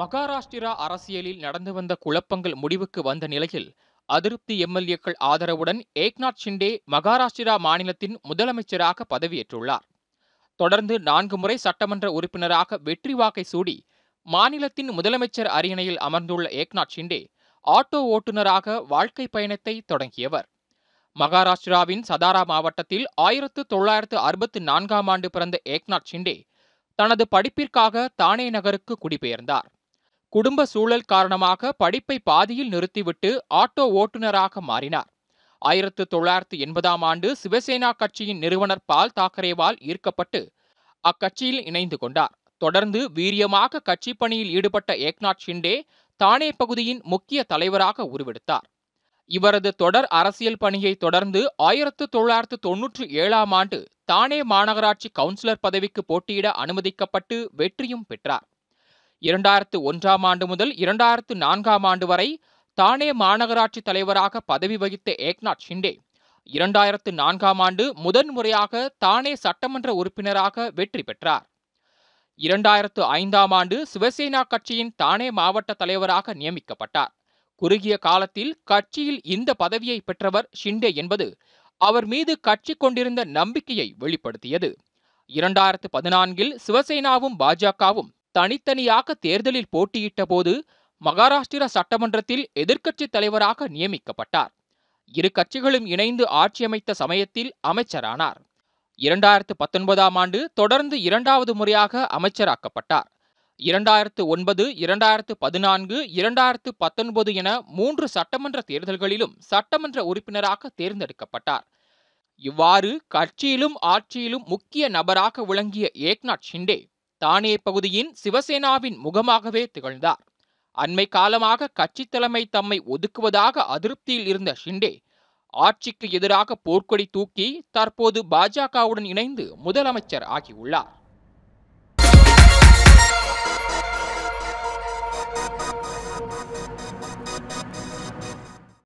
மகாராஷ்டிரா அரசியலில் நடந்து வந்த குழப்பங்கள் முடிவுக்கு வந்த நிலையில் அதிருப்தி எம்எல்ஏக்கள் ஆதரவுடன் ஏக்நாத் ஷிண்டே மகாராஷ்டிரா மாநிலத்தின் முதலமைச்சராக பதவியேற்றுள்ளார் தொடர்ந்து நான்கு முறை சட்டமன்ற உறுப்பினராக வெற்றி வாக்கை சூடி மாநிலத்தின் முதலமைச்சர் அரியணையில் அமர்ந்துள்ள ஏக்நாத் ஷிண்டே ஆட்டோ ஓட்டுநராக வாழ்க்கை பயணத்தை தொடங்கியவர் மகாராஷ்டிராவின் சதாரா மாவட்டத்தில் ஆயிரத்து தொள்ளாயிரத்து அறுபத்து நான்காம் ஆண்டு பிறந்த ஏக்நாத் ஷிண்டே தனது படிப்பிற்காக தானே நகருக்கு குடிபெயர்ந்தார் குடும்ப சூழல் காரணமாக படிப்பை பாதியில் நிறுத்திவிட்டு ஆட்டோ ஓட்டுநராக மாறினார் ஆயிரத்து தொள்ளாயிரத்து எண்பதாம் ஆண்டு சிவசேனா கட்சியின் நிறுவனர் பால் தாக்கரேவால் ஈர்க்கப்பட்டு அக்கட்சியில் இணைந்து கொண்டார் தொடர்ந்து வீரியமாக கட்சி பணியில் ஈடுபட்ட ஏக்நாத் ஷிண்டே தானே பகுதியின் முக்கிய தலைவராக உருவெடுத்தார் இவரது தொடர் அரசியல் பணியை தொடர்ந்து ஆயிரத்து தொள்ளாயிரத்து தொன்னூற்று ஏழாம் ஆண்டு தானே மாநகராட்சி கவுன்சிலர் பதவிக்கு போட்டியிட அனுமதிக்கப்பட்டு வெற்றியும் பெற்றார் இரண்டாயிரத்து ஒன்றாம் ஆண்டு முதல் இரண்டாயிரத்து நான்காம் ஆண்டு வரை தானே மாநகராட்சி தலைவராக பதவி வகித்த ஏக்நாத் ஷிண்டே இரண்டாயிரத்து நான்காம் ஆண்டு முதன்முறையாக தானே சட்டமன்ற உறுப்பினராக வெற்றி பெற்றார் இரண்டாயிரத்து ஐந்தாம் ஆண்டு சிவசேனா கட்சியின் தானே மாவட்ட தலைவராக நியமிக்கப்பட்டார் குறுகிய காலத்தில் கட்சியில் இந்த பதவியை பெற்றவர் ஷிண்டே என்பது அவர் மீது கட்சி கொண்டிருந்த நம்பிக்கையை வெளிப்படுத்தியது இரண்டாயிரத்து பதினான்கில் சிவசேனாவும் பாஜகவும் தனித்தனியாக தேர்தலில் போட்டியிட்ட போது மகாராஷ்டிரா சட்டமன்றத்தில் எதிர்க்கட்சித் தலைவராக நியமிக்கப்பட்டார் இரு கட்சிகளும் இணைந்து ஆட்சியமைத்த சமயத்தில் அமைச்சரானார் இரண்டாயிரத்து பத்தொன்பதாம் ஆண்டு தொடர்ந்து இரண்டாவது முறையாக அமைச்சராக்கப்பட்டார் இரண்டாயிரத்து ஒன்பது இரண்டாயிரத்து பதினான்கு இரண்டாயிரத்து பத்தொன்பது என மூன்று சட்டமன்ற தேர்தல்களிலும் சட்டமன்ற உறுப்பினராக தேர்ந்தெடுக்கப்பட்டார் இவ்வாறு கட்சியிலும் ஆட்சியிலும் முக்கிய நபராக விளங்கிய ஏக்நாத் ஷிண்டே தானே பகுதியின் சிவசேனாவின் முகமாகவே திகழ்ந்தார் அண்மை காலமாக கட்சி தலைமை தம்மை ஒதுக்குவதாக அதிருப்தியில் இருந்த ஷிண்டே ஆட்சிக்கு எதிராக போர்க்கொடி தூக்கி தற்போது பாஜகவுடன் இணைந்து முதலமைச்சர் ஆகியுள்ளார்